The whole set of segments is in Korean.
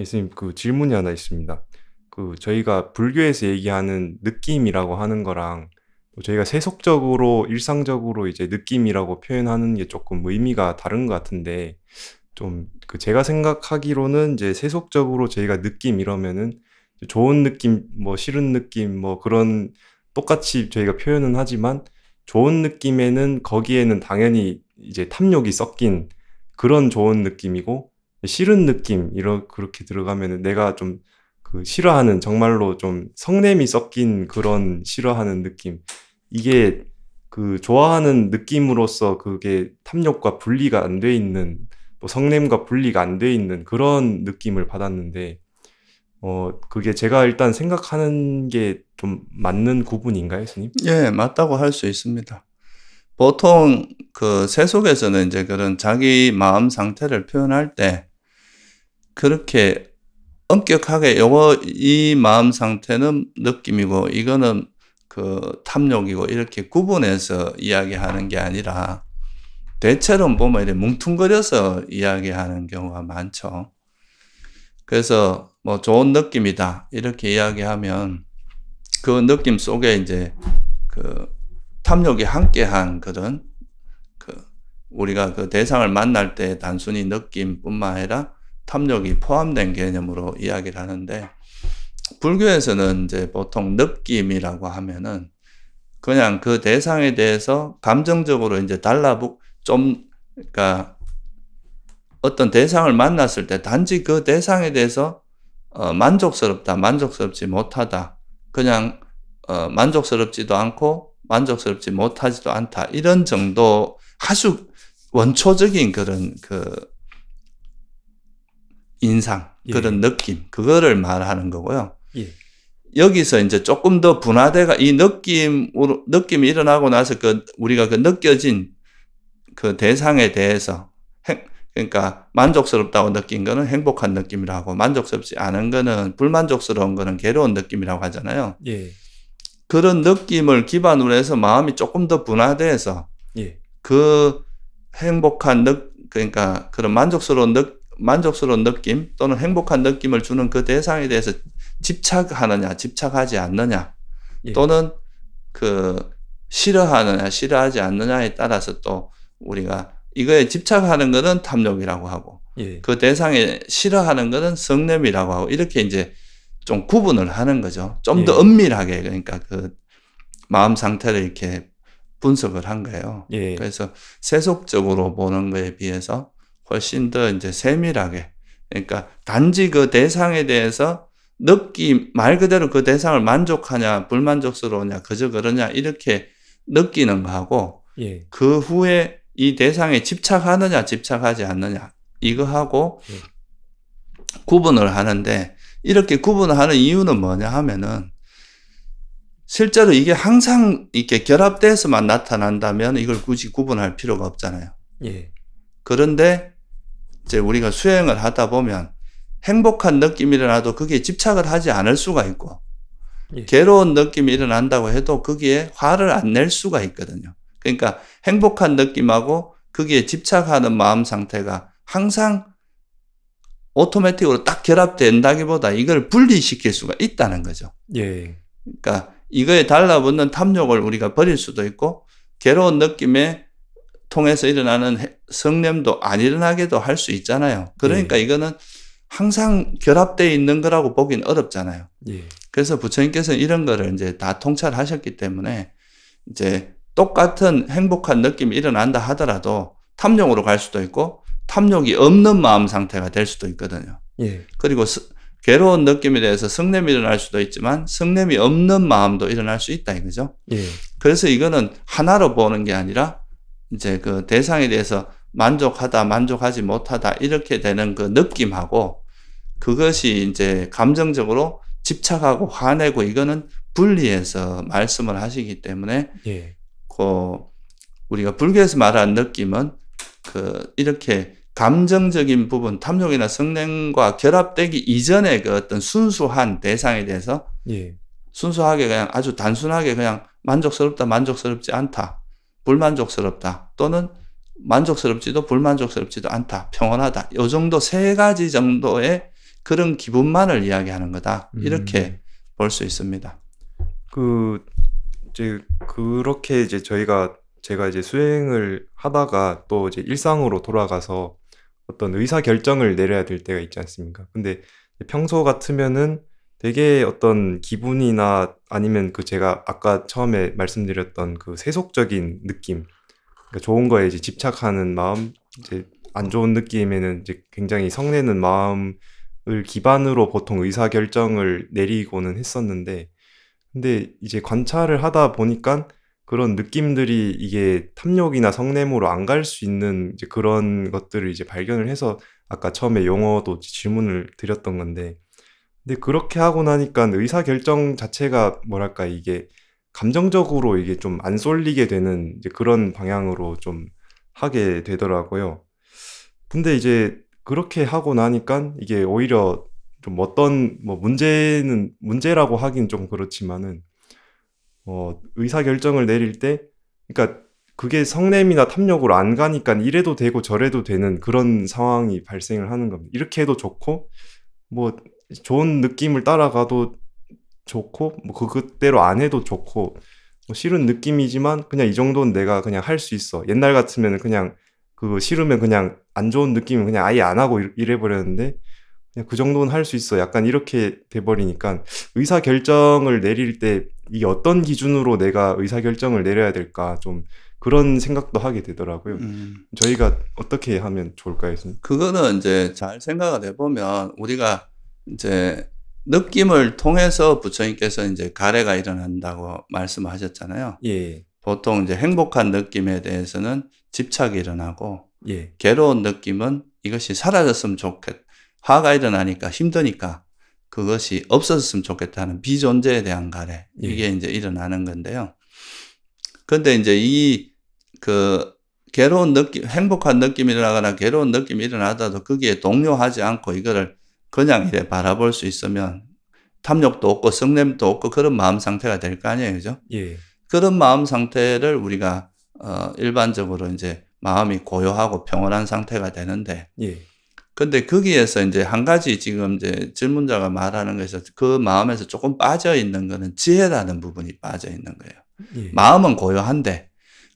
예수님 그 질문이 하나 있습니다. 그 저희가 불교에서 얘기하는 느낌이라고 하는 거랑 저희가 세속적으로 일상적으로 이제 느낌이라고 표현하는 게 조금 의미가 다른 것 같은데 좀그 제가 생각하기로는 이제 세속적으로 저희가 느낌 이러면은 좋은 느낌 뭐 싫은 느낌 뭐 그런 똑같이 저희가 표현은 하지만 좋은 느낌에는 거기에는 당연히 이제 탐욕이 섞인 그런 좋은 느낌이고 싫은 느낌 이렇게 그렇게 들어가면 내가 좀그 싫어하는 정말로 좀 성냄이 섞인 그런 싫어하는 느낌 이게 그 좋아하는 느낌으로서 그게 탐욕과 분리가 안 돼 있는 또 뭐 성냄과 분리가 안 돼 있는 그런 느낌을 받았는데 어 그게 제가 일단 생각하는 게 좀 맞는 구분인가요, 스님? 예, 맞다고 할 수 있습니다. 보통 그 세속에서는 이제 그런 자기 마음 상태를 표현할 때 그렇게 엄격하게 요거 이 마음 상태는 느낌이고 이거는 그 탐욕이고 이렇게 구분해서 이야기하는 게 아니라 대체로 보면 이렇게 뭉퉁거려서 이야기하는 경우가 많죠. 그래서 뭐 좋은 느낌이다 이렇게 이야기하면 그 느낌 속에 이제 그 탐욕이 함께한 그런 그 우리가 그 대상을 만날 때 단순히 느낌뿐만 아니라 탐욕이 포함된 개념으로 이야기를 하는데 불교에서는 이제 보통 느낌이라고 하면은 그냥 그 대상에 대해서 감정적으로 이제 달라붙 좀 그러니까 어떤 대상을 만났을 때 단지 그 대상에 대해서 어, 만족스럽다, 만족스럽지 못하다, 그냥 어, 만족스럽지도 않고 만족스럽지 못하지도 않다 이런 정도 아주 원초적인 그런 그 인상, 예. 그런 느낌, 그거를 말하는 거고요. 예. 여기서 이제 조금 더 분화돼가 이 느낌으로 느낌이 일어나고 나서 그 우리가 그 느껴진 그 대상에 대해서 행, 그러니까 만족스럽다고 느낀 거는 행복한 느낌이라고 만족스럽지 않은 거는 불만족스러운 거는 괴로운 느낌이라고 하잖아요. 예. 그런 느낌을 기반으로 해서 마음이 조금 더 분화돼서 예. 그 행복한 느 그러니까 그런 만족스러운 느, 만족스러운 느낌 또는 행복한 느낌을 주는 그 대상에 대해서 집착하느냐, 집착하지 않느냐, 예. 또는 그 싫어하느냐, 싫어하지 않느냐에 따라서 또 우리가 이거에 집착하는 것은 탐욕이라고 하고 예. 그 대상에 싫어하는 것은 성냄이라고 하고 이렇게 이제 좀 구분을 하는 거죠. 좀더 예. 은밀하게 그러니까 그 마음 상태를 이렇게 분석을 한 거예요. 예. 그래서 세속적으로 보는 거에 비해서 훨씬 더 이제 세밀하게 그러니까 단지 그 대상에 대해서 느낌 말 그대로 그 대상을 만족하냐 불만족스러우냐 그저 그러냐 이렇게 느끼는 거하고 예. 그 후에 이 대상에 집착하느냐 집착하지 않느냐 이거하고 예. 구분을 하는데 이렇게 구분하는 을 이유는 뭐냐 하면은 실제로 이게 항상 이렇게 결합돼서만 나타난다면 이걸 굳이 구분할 필요가 없잖아요. 예. 그런데 이제 우리가 수행을 하다 보면 행복한 느낌이 일어나도 거기에 집착을 하지 않을 수가 있고 예. 괴로운 느낌이 일어난다고 해도 거기에 화를 안 낼 수가 있거든요. 그러니까 행복한 느낌하고 거기에 집착하는 마음 상태가 항상 오토매틱으로 딱 결합된다기보다 이걸 분리시킬 수가 있다는 거죠. 예. 그러니까 이거에 달라붙는 탐욕을 우리가 버릴 수도 있고 괴로운 느낌에 통해서 일어나는 성냄도 안 일어나게도 할 수 있잖아요. 그러니까 예. 이거는 항상 결합되어 있는 거라고 보기는 어렵잖아요. 예. 그래서 부처님께서는 이런 거를 이제 다 통찰하셨기 때문에 이제 똑같은 행복한 느낌이 일어난다 하더라도 탐욕으로 갈 수도 있고 탐욕이 없는 마음 상태가 될 수도 있거든요. 예. 그리고 스, 괴로운 느낌에 대해서 성냄이 일어날 수도 있지만 성냄이 없는 마음도 일어날 수 있다 이거죠. 예. 그래서 이거는 하나로 보는 게 아니라 이제 그 대상에 대해서 만족하다, 만족하지 못하다 이렇게 되는 그 느낌하고 그것이 이제 감정적으로 집착하고 화내고 이거는 분리해서 말씀을 하시기 때문에 예. 그 우리가 불교에서 말한 느낌은 그 이렇게 감정적인 부분 탐욕이나 성능과 결합되기 이전에그 어떤 순수한 대상에 대해서 예. 순수하게 그냥 아주 단순하게 그냥 만족스럽다 만족스럽지 않다 불만족스럽다 또는 만족스럽지도 불만족스럽지도 않다 평온하다 요 정도 세 가지 정도의 그런 기분만을 이야기하는 거다 음. 이렇게 음. 볼수 있습니다. 그 이제 그렇게 이제 저희가 제가 이제 수행을 하다가 또 이제 일상으로 돌아가서 어떤 의사 결정을 내려야 될 때가 있지 않습니까? 근데 평소 같으면은 되게 어떤 기분이나 아니면 그 제가 아까 처음에 말씀드렸던 그 세속적인 느낌, 그러니까 좋은 거에 이제 집착하는 마음, 이제 안 좋은 느낌에는 이제 굉장히 성내는 마음을 기반으로 보통 의사 결정을 내리고는 했었는데, 근데 이제 관찰을 하다 보니까 그런 느낌들이 이게 탐욕이나 성냄으로안 갈 수 있는 이제 그런 것들을 이제 발견을 해서 아까 처음에 용어도 질문을 드렸던 건데 근데 그렇게 하고 나니까 의사 결정 자체가 뭐랄까 이게 감정적으로 이게 좀 안 쏠리게 되는 그런 방향으로 좀 하게 되더라고요. 근데 이제 그렇게 하고 나니까 이게 오히려 좀 어떤 뭐 문제는 문제라고 하긴 좀 그렇지만은 어 의사 결정을 내릴 때 그러니까 그게 성냄이나 탐욕으로 안 가니까 이래도 되고 저래도 되는 그런 상황이 발생을 하는 겁니다. 이렇게 해도 좋고 뭐 좋은 느낌을 따라가도 좋고 뭐 그것대로 안 해도 좋고 뭐 싫은 느낌이지만 그냥 이 정도는 내가 그냥 할 수 있어. 옛날 같으면 그냥 그 싫으면 그냥 안 좋은 느낌은 그냥 아예 안 하고 이래 버렸는데 그냥 그 정도는 할 수 있어. 약간 이렇게 돼 버리니까 의사 결정을 내릴 때 이게 어떤 기준으로 내가 의사 결정을 내려야 될까 좀 그런 생각도 하게 되더라고요. 음. 저희가 어떻게 하면 좋을까요? 그거는 이제 잘 생각을 해보면 우리가 이제 느낌을 통해서 부처님께서 이제 가래가 일어난다고 말씀하셨잖아요. 예. 보통 이제 행복한 느낌에 대해서는 집착이 일어나고 예. 괴로운 느낌은 이것이 사라졌으면 좋겠. 화가 일어나니까 힘드니까 그것이 없어졌으면 좋겠다는 비존재에 대한 가래 예. 이게 이제 일어나는 건데요. 근데 이제 이 그 괴로운 느낌, 행복한 느낌이 일어나거나 괴로운 느낌이 일어나더라도 거기에 동요하지 않고 이거를 그냥 이래 바라볼 수 있으면 탐욕도 없고 성냄도 없고 그런 마음 상태가 될 거 아니에요, 그죠? 예. 그런 마음 상태를 우리가 어 일반적으로 이제 마음이 고요하고 평온한 상태가 되는데. 예. 근데 거기에서 이제 한 가지 지금 이제 질문자가 말하는 것에서 그 마음에서 조금 빠져 있는 거는 지혜라는 부분이 빠져 있는 거예요. 예. 마음은 고요한데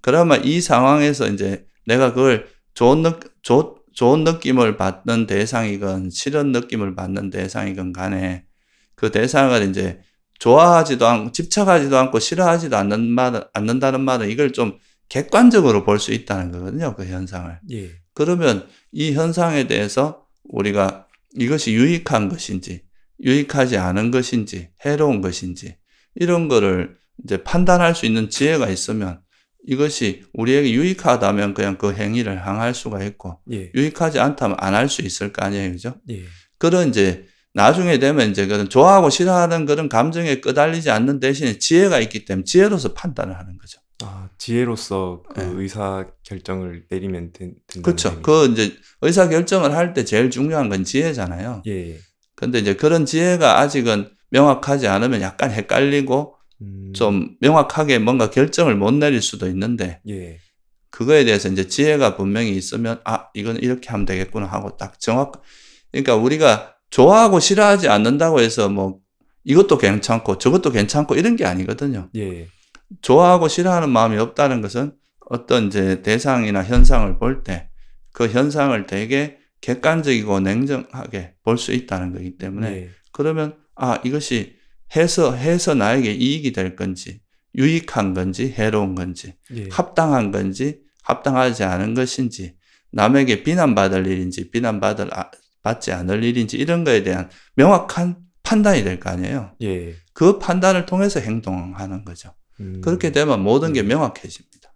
그러면 이 상황에서 이제 내가 그걸 좋은 좋 좋은 느낌을 받는 대상이건 싫은 느낌을 받는 대상이건 간에 그 대상을 이제 좋아하지도 않고 집착하지도 않고 싫어하지도 않는 말, 않는다는 말은 이걸 좀 객관적으로 볼 수 있다는 거거든요. 그 현상을. 예. 그러면 이 현상에 대해서 우리가 이것이 유익한 것인지 유익하지 않은 것인지 해로운 것인지 이런 거를 이제 판단할 수 있는 지혜가 있으면 이것이 우리에게 유익하다면 그냥 그 행위를 항할 수가 있고 예. 유익하지 않다면 안 할 수 있을 거 아니에요, 그죠? 예. 그런 이제 나중에 되면 이제 그런 좋아하고 싫어하는 그런 감정에 끄달리지 않는 대신에 지혜가 있기 때문에 지혜로서 판단을 하는 거죠. 아, 지혜로서 그 네. 의사 결정을 내리면 된, 된다. 그렇죠. 그 이제 의사 결정을 할 때 제일 중요한 건 지혜잖아요. 예, 예. 근데 이제 그런 지혜가 아직은 명확하지 않으면 약간 헷갈리고 음. 좀 명확하게 뭔가 결정을 못 내릴 수도 있는데 예. 그거에 대해서 이제 지혜가 분명히 있으면 아 이건 이렇게 하면 되겠구나 하고 딱 정확 그러니까 우리가 좋아하고 싫어하지 않는다고 해서 뭐 이것도 괜찮고 저것도 괜찮고 이런 게 아니거든요. 예. 좋아하고 싫어하는 마음이 없다는 것은 어떤 이제 대상이나 현상을 볼 때 그 현상을 되게 객관적이고 냉정하게 볼 수 있다는 거기 때문에 예. 그러면 아 이것이 해서 해서 나에게 이익이 될 건지 유익한 건지 해로운 건지 예. 합당한 건지 합당하지 않은 것인지 남에게 비난받을 일인지 비난받을 아, 받지 않을 일인지 이런 거에 대한 명확한 판단이 될 거 아니에요. 예. 그 판단을 통해서 행동하는 거죠. 음. 그렇게 되면 모든 게 음. 명확해집니다.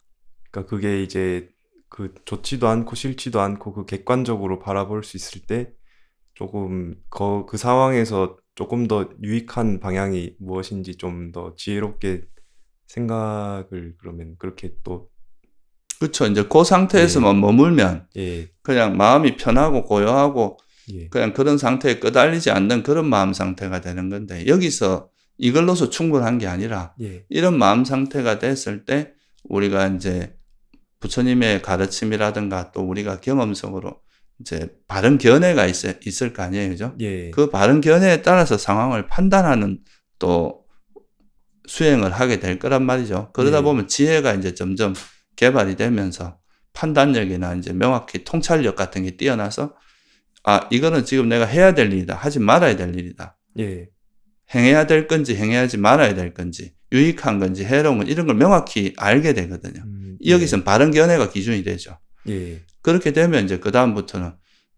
그러니까 그게 이제 그 좋지도 않고 싫지도 않고 그 객관적으로 바라볼 수 있을 때 조금 거, 그 상황에서 조금 더 유익한 방향이 무엇인지 좀 더 지혜롭게 생각을 그러면 그렇게 또 그렇죠. 이제 그 상태에서만 예. 머물면 예. 그냥 마음이 편하고 고요하고 예. 그냥 그런 상태에 끄달리지 않는 그런 마음 상태가 되는 건데 여기서 이걸로서 충분한 게 아니라 예. 이런 마음 상태가 됐을 때 우리가 이제 부처님의 가르침이라든가 또 우리가 경험성으로 이제 바른 견해가 있, 있을 거 아니에요, 그죠? 예. 그 바른 견해에 따라서 상황을 판단하는 또 수행을 하게 될 거란 말이죠. 그러다 예. 보면 지혜가 이제 점점 개발이 되면서 판단력이나 이제 명확히 통찰력 같은 게 뛰어나서 아 이거는 지금 내가 해야 될 일이다, 하지 말아야 될 일이다. 예. 행해야 될 건지 행해야지 말아야 될 건지 유익한 건지 해로운 건지 이런 걸 명확히 알게 되거든요. 음, 예. 여기서는 바른 견해가 기준이 되죠. 예. 그렇게 되면 이제 그다음부터는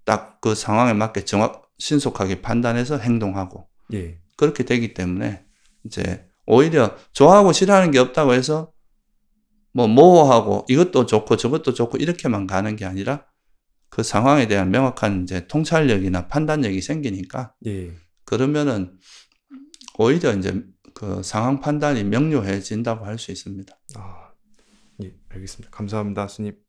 딱 그 상황에 맞게 정확, 신속하게 판단해서 행동하고. 예. 그렇게 되기 때문에 이제 오히려 좋아하고 싫어하는 게 없다고 해서 뭐 모호하고 이것도 좋고 저것도 좋고 이렇게만 가는 게 아니라 그 상황에 대한 명확한 이제 통찰력이나 판단력이 생기니까 예. 그러면은 오히려 이제 그 상황 판단이 명료해진다고 할 수 있습니다. 아, 예, 알겠습니다. 감사합니다, 스님.